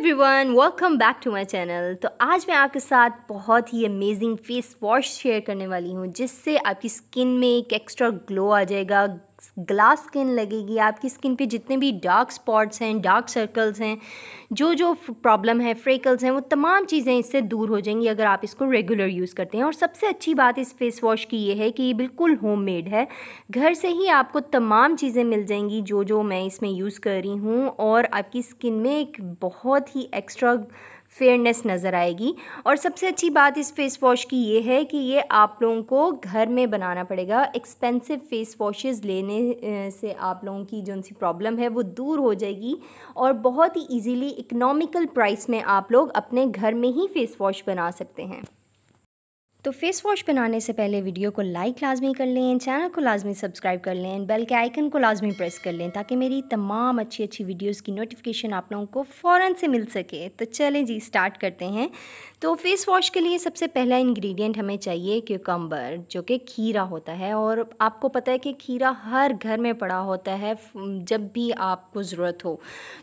everyone welcome back to my channel तो आज मैं आपके साथ बहुत ही अमेजिंग फेस वॉश शेयर करने वाली हूँ जिससे आपकी स्किन में एक एक्स्ट्रा ग्लो आ जाएगा ग्लास स्किन लगेगी आपकी स्किन पे जितने भी डार्क स्पॉट्स हैं डार्क सर्कल्स हैं जो जो प्रॉब्लम है फ्रेकल्स हैं वो तमाम चीज़ें इससे दूर हो जाएंगी अगर आप इसको रेगुलर यूज़ करते हैं और सबसे अच्छी बात इस फेस वॉश की ये है कि ये बिल्कुल होम मेड है घर से ही आपको तमाम चीज़ें मिल जाएंगी जो जो मैं इसमें यूज़ कर रही हूँ और आपकी स्किन में एक बहुत ही एक्स्ट्रा फेयरनेस नज़र आएगी और सबसे अच्छी बात इस फेस वॉश की ये है कि ये आप लोगों को घर में बनाना पड़ेगा एक्सपेंसिव फेस वॉशेस लेने से आप लोगों की जो सी प्रॉब्लम है वो दूर हो जाएगी और बहुत ही इजीली इकनॉमिकल प्राइस में आप लोग अपने घर में ही फेस वॉश बना सकते हैं तो फेस वॉश बनाने से पहले वीडियो को लाइक लाजमी कर लें चैनल को लाजमी सब्सक्राइब कर लें बेल के आइकन को लाजमी प्रेस कर लें ताकि मेरी तमाम अच्छी अच्छी वीडियोस की नोटिफिकेशन आप लोगों को फ़ौर से मिल सके तो चलें जी स्टार्ट करते हैं तो फेस वॉश के लिए सबसे पहला इंग्रेडिएंट हमें चाहिए क्यूकम्बर जो कि खीरा होता है और आपको पता है कि खीरा हर घर में पड़ा होता है जब भी आपको ज़रूरत हो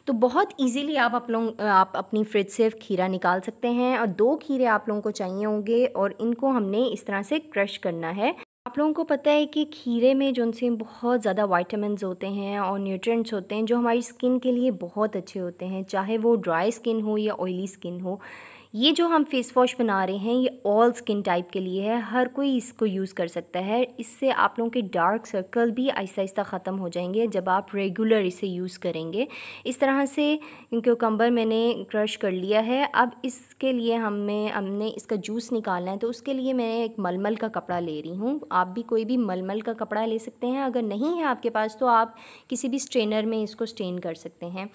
तो बहुत ईजीली आप आप लोग आप अपनी फ्रिज से खीरा निकाल सकते हैं और दो खीरे आप लोगों को चाहिए होंगे और इनको को हमने इस तरह से क्रश करना है आप लोगों को पता है कि खीरे में जो उनसे बहुत ज़्यादा वाइटामस होते हैं और न्यूट्रिएंट्स होते हैं जो हमारी स्किन के लिए बहुत अच्छे होते हैं चाहे वो ड्राई स्किन हो या ऑयली स्किन हो ये जो हम फेस वॉश बना रहे हैं ये ऑल स्किन टाइप के लिए है हर कोई इसको यूज़ कर सकता है इससे आप लोगों के डार्क सर्कल भी आहिस्ता आहिस्ता ख़त्म हो जाएंगे जब आप रेगुलर इसे यूज़ करेंगे इस तरह से कम्बर मैंने क्रश कर लिया है अब इसके लिए हमें हमने इसका जूस निकालना है तो उसके लिए मैं एक मलमल का कपड़ा ले रही हूँ आप भी कोई भी मलमल का कपड़ा ले सकते हैं अगर नहीं है आपके पास तो आप किसी भी स्ट्रेनर में इसको स्ट्रेन कर सकते हैं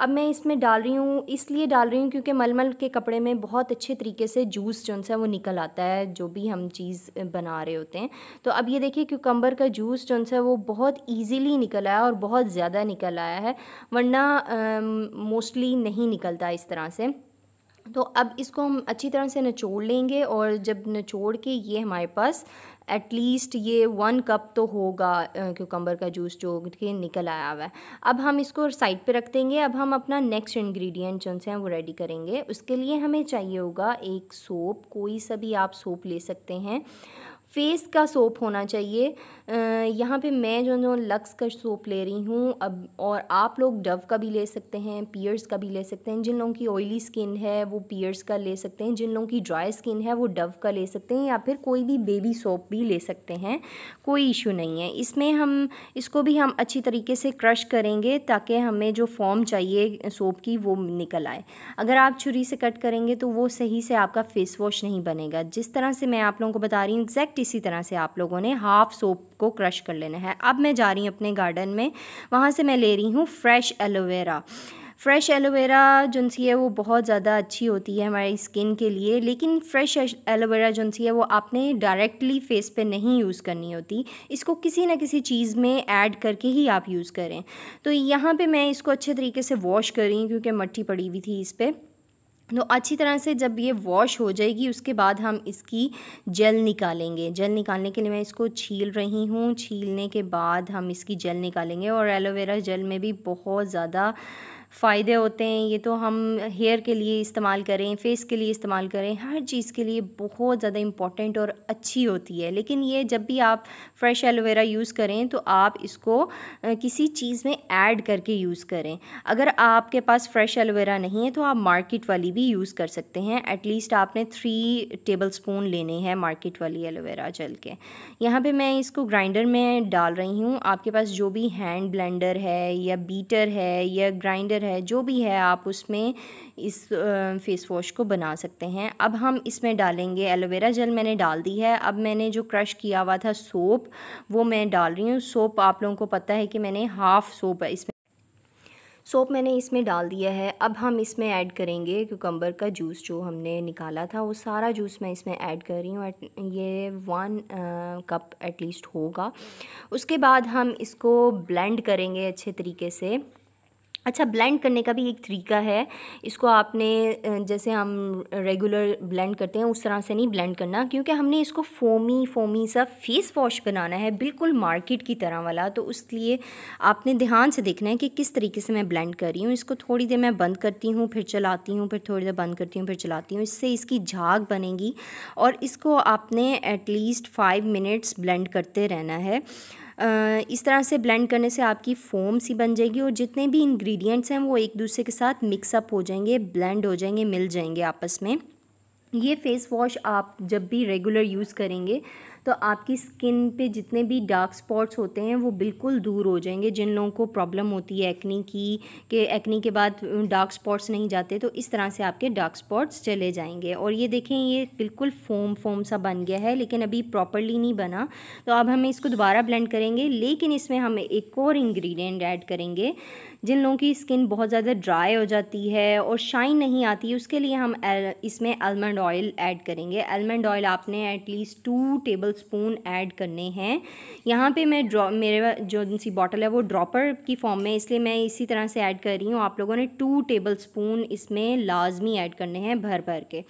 अब मैं इसमें डाल रही हूँ इसलिए डाल रही हूँ क्योंकि मलमल के कपड़े में बहुत अच्छे तरीके से जूस जो सा वो निकल आता है जो भी हम चीज़ बना रहे होते हैं तो अब ये देखिए क्यूकम्बर का जूस जो सा वो बहुत ईजीली निकल आया और बहुत ज़्यादा निकल आया है वरना मोस्टली नहीं निकलता इस तरह से तो अब इसको हम अच्छी तरह से निचोड़ लेंगे और जब निचोड़ के ये हमारे पास एटलीस्ट ये वन कप तो होगा क्यूकम्बर का जूस जो कि निकल आया हुआ है अब हम इसको साइड पे रख देंगे अब हम अपना नेक्स्ट इंग्रेडिएंट जो हैं वो रेडी करेंगे उसके लिए हमें चाहिए होगा एक सोप कोई सा भी आप सोप ले सकते हैं फेस का सोप होना चाहिए यहाँ पे मैं जो जो लक्स का सोप ले रही हूँ अब और आप लोग डव का भी ले सकते हैं पियर्स का भी ले सकते हैं जिन लोगों की ऑयली स्किन है वो पियर्स का ले सकते हैं जिन लोगों की ड्राई स्किन है वो डव का ले सकते हैं या फिर कोई भी बेबी सोप भी ले सकते हैं कोई इशू नहीं है इसमें हम इसको भी हम अच्छी तरीके से क्रश करेंगे ताकि हमें जो फॉर्म चाहिए सोप की वो निकल आए अगर आप छुरी से कट करेंगे तो वो सही से आपका फेस वॉश नहीं बनेगा जिस तरह से मैं आप लोगों को बता रही हूँ एग्जैक्ट इसी तरह से आप लोगों ने हाफ़ सोप को क्रश कर लेना है अब मैं जा रही हूँ अपने गार्डन में वहाँ से मैं ले रही हूँ फ्रेश एलोवेरा फ्रेश एलोवेरा जो सी है वो बहुत ज़्यादा अच्छी होती है हमारी स्किन के लिए लेकिन फ्रेश एलोवेरा जो सी है वो आपने डायरेक्टली फेस पे नहीं यूज़ करनी होती इसको किसी ना किसी चीज़ में ऐड करके ही आप यूज़ करें तो यहाँ पे मैं इसको अच्छे तरीके से वॉश कर रही हूँ क्योंकि मट्टी पड़ी हुई थी इस पर तो अच्छी तरह से जब ये वॉश हो जाएगी उसके बाद हम इसकी जल निकालेंगे जल निकालने के लिए मैं इसको छील रही हूँ छीलने के बाद हम इसकी जल निकालेंगे और एलोवेरा जल में भी बहुत ज़्यादा फ़ायदे होते हैं ये तो हम हेयर के लिए इस्तेमाल करें फेस के लिए इस्तेमाल करें हर चीज़ के लिए बहुत ज़्यादा इम्पॉर्टेंट और अच्छी होती है लेकिन ये जब भी आप फ्रेश एलोवेरा यूज़ करें तो आप इसको किसी चीज़ में ऐड करके यूज़ करें अगर आपके पास फ्रेश एलोवेरा नहीं है तो आप मार्केट वाली भी यूज़ कर सकते हैं एटलीस्ट आपने थ्री टेबल स्पून लेने हैं मार्केट वाली एलोवेरा जल के यहाँ पर मैं इसको ग्राइंडर में डाल रही हूँ आपके पास जो भी हैंड ब्लेंडर है या बीटर है या ग्राइंडर पाउडर है जो भी है आप उसमें इस फेस वॉश को बना सकते हैं अब हम इसमें डालेंगे एलोवेरा जेल मैंने डाल दी है अब मैंने जो क्रश किया हुआ था सोप वो मैं डाल रही हूँ सोप आप लोगों को पता है कि मैंने हाफ़ सोप इसमें सोप मैंने इसमें डाल दिया है अब हम इसमें ऐड करेंगे क्यूकम्बर का जूस जो हमने निकाला था वो सारा जूस मैं इसमें ऐड कर रही हूँ ये वन कप एटलीस्ट होगा उसके बाद हम इसको ब्लेंड करेंगे अच्छे तरीके से अच्छा ब्लेंड करने का भी एक तरीका है इसको आपने जैसे हम रेगुलर ब्लेंड करते हैं उस तरह से नहीं ब्लेंड करना क्योंकि हमने इसको फोमी फोमी सा फेस वॉश बनाना है बिल्कुल मार्केट की तरह वाला तो उसके लिए आपने ध्यान से देखना है कि किस तरीके से मैं ब्लेंड कर रही हूँ इसको थोड़ी देर मैं बंद करती हूँ फिर चलाती हूँ फिर थोड़ी देर बंद करती हूँ फिर चलाती हूँ इससे इसकी झाग बनेगी और इसको आपने एटलीस्ट फाइव मिनट्स ब्लेंड करते रहना है इस तरह से ब्लेंड करने से आपकी फोम सी बन जाएगी और जितने भी इंग्रेडिएंट्स हैं वो एक दूसरे के साथ मिक्सअप हो जाएंगे ब्लेंड हो जाएंगे मिल जाएंगे आपस में ये फेस वॉश आप जब भी रेगुलर यूज़ करेंगे तो आपकी स्किन पे जितने भी डार्क स्पॉट्स होते हैं वो बिल्कुल दूर हो जाएंगे जिन लोगों को प्रॉब्लम होती है एक्नी की कि एक्नी के बाद डार्क स्पॉट्स नहीं जाते तो इस तरह से आपके डार्क स्पॉट्स चले जाएंगे और ये देखें ये बिल्कुल फोम फोम सा बन गया है लेकिन अभी प्रॉपरली नहीं बना तो अब हमें इसको दोबारा ब्लेंड करेंगे लेकिन इसमें हम एक और इन्ग्रीडियंट ऐड करेंगे जिन लोगों की स्किन बहुत ज़्यादा ड्राई हो जाती है और शाइन नहीं आती उसके लिए हम इसमें आलमंड आलमंड ऑयल ऐड करेंगे आलमंड ऑयल आपने at least two tablespoon add करने हैं यहाँ पे मैं ड्रॉ मेरे जो सी बॉटल है वो ड्रॉपर की फॉर्म में इसलिए मैं इसी तरह से ऐड कर रही हूँ आप लोगों ने टू टेबल स्पून इसमें लाजमी ऐड करने हैं भर भर के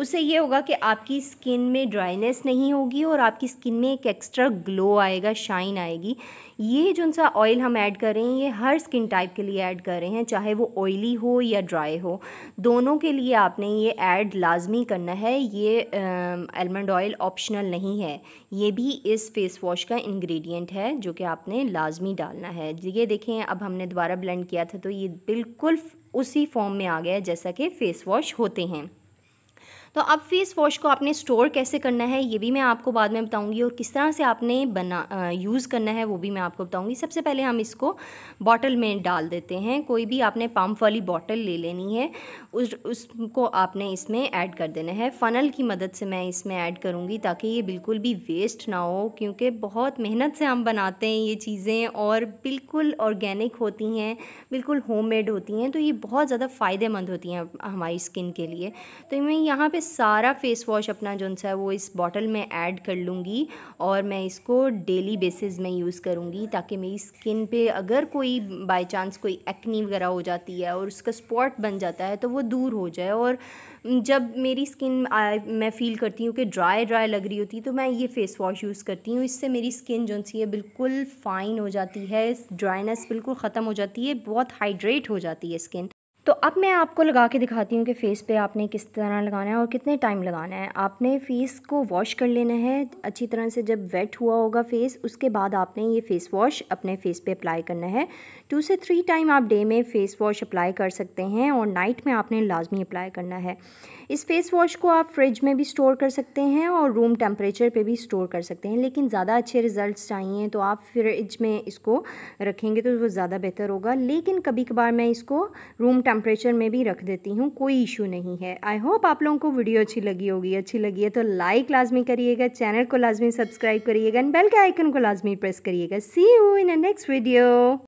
उससे ये होगा कि आपकी स्किन में ड्राइनेस नहीं होगी और आपकी स्किन में एक एक्स्ट्रा ग्लो आएगा शाइन आएगी ये जो सा ऑयल हम ऐड कर रहे हैं ये हर स्किन टाइप के लिए ऐड कर रहे हैं चाहे वो ऑयली हो या ड्राई हो दोनों के लिए आपने ये ऐड लाजमी करना है ये आलमंड ऑयल ऑप्शनल नहीं है ये भी इस फेस वॉश का इंग्रेडिएंट है जो कि आपने लाजमी डालना है ये देखें अब हमने दोबारा ब्लेंड किया था तो ये बिल्कुल उसी फॉर्म में आ गया है जैसा कि फ़ेस वॉश होते हैं तो अब फेस वॉश को आपने स्टोर कैसे करना है ये भी मैं आपको बाद में बताऊँगी और किस तरह से आपने बना यूज़ करना है वो भी मैं आपको बताऊँगी सबसे पहले हम इसको बॉटल में डाल देते हैं कोई भी आपने पम्प वाली बॉटल ले लेनी है उस उसको आपने इसमें ऐड कर देना है फ़नल की मदद से मैं इसमें ऐड करूँगी ताकि ये बिल्कुल भी वेस्ट ना हो क्योंकि बहुत मेहनत से हम बनाते हैं ये चीज़ें और बिल्कुल ऑर्गेनिक होती हैं बिल्कुल होम होती हैं तो ये बहुत ज़्यादा फ़ायदेमंद होती हैं हमारी स्किन के लिए तो मैं यहाँ पर सारा फेस वॉश अपना जो सा है वो इस बॉटल में ऐड कर लूँगी और मैं इसको डेली बेसिस में यूज़ करूँगी ताकि मेरी स्किन पे अगर कोई बाई चांस कोई एक्नी वगैरह हो जाती है और उसका स्पॉट बन जाता है तो वो दूर हो जाए और जब मेरी स्किन मैं फ़ील करती हूँ कि ड्राई ड्राई लग रही होती है तो मैं ये फ़ेस वॉश यूज़ करती हूँ इससे मेरी स्किन जो सी है बिल्कुल फ़ाइन हो जाती है ड्राइनेस बिल्कुल ख़त्म हो जाती है बहुत हाइड्रेट हो जाती है स्किन तो अब मैं आपको लगा के दिखाती हूँ कि फ़ेस पे आपने किस तरह लगाना है और कितने टाइम लगाना है आपने फ़ेस को वॉश कर लेना है अच्छी तरह से जब वेट हुआ होगा फ़ेस उसके बाद आपने ये फ़ेस वॉश अपने फ़ेस पे अप्लाई करना है टू से थ्री टाइम आप डे में फ़ेस वॉश अप्लाई कर सकते हैं और नाइट में आपने लाजमी अप्लाई करना है इस फ़ेस वॉश को आप फ्रिज में भी स्टोर कर सकते हैं और रूम टेम्परेचर पर भी स्टोर कर सकते हैं लेकिन ज़्यादा अच्छे रिज़ल्ट चाहिए तो आप फ्रिज में इसको रखेंगे तो वो ज़्यादा बेहतर होगा लेकिन कभी कभार मैं इसको रूम टेम्परेचर में भी रख देती हूँ कोई इशू नहीं है आई होप आप लोगों को वीडियो अच्छी लगी होगी अच्छी लगी है तो लाइक लाजमी करिएगा चैनल को लाजमी सब्सक्राइब करिएगा एंड बेल के आइकन को लाजमी प्रेस करिएगा see you in next video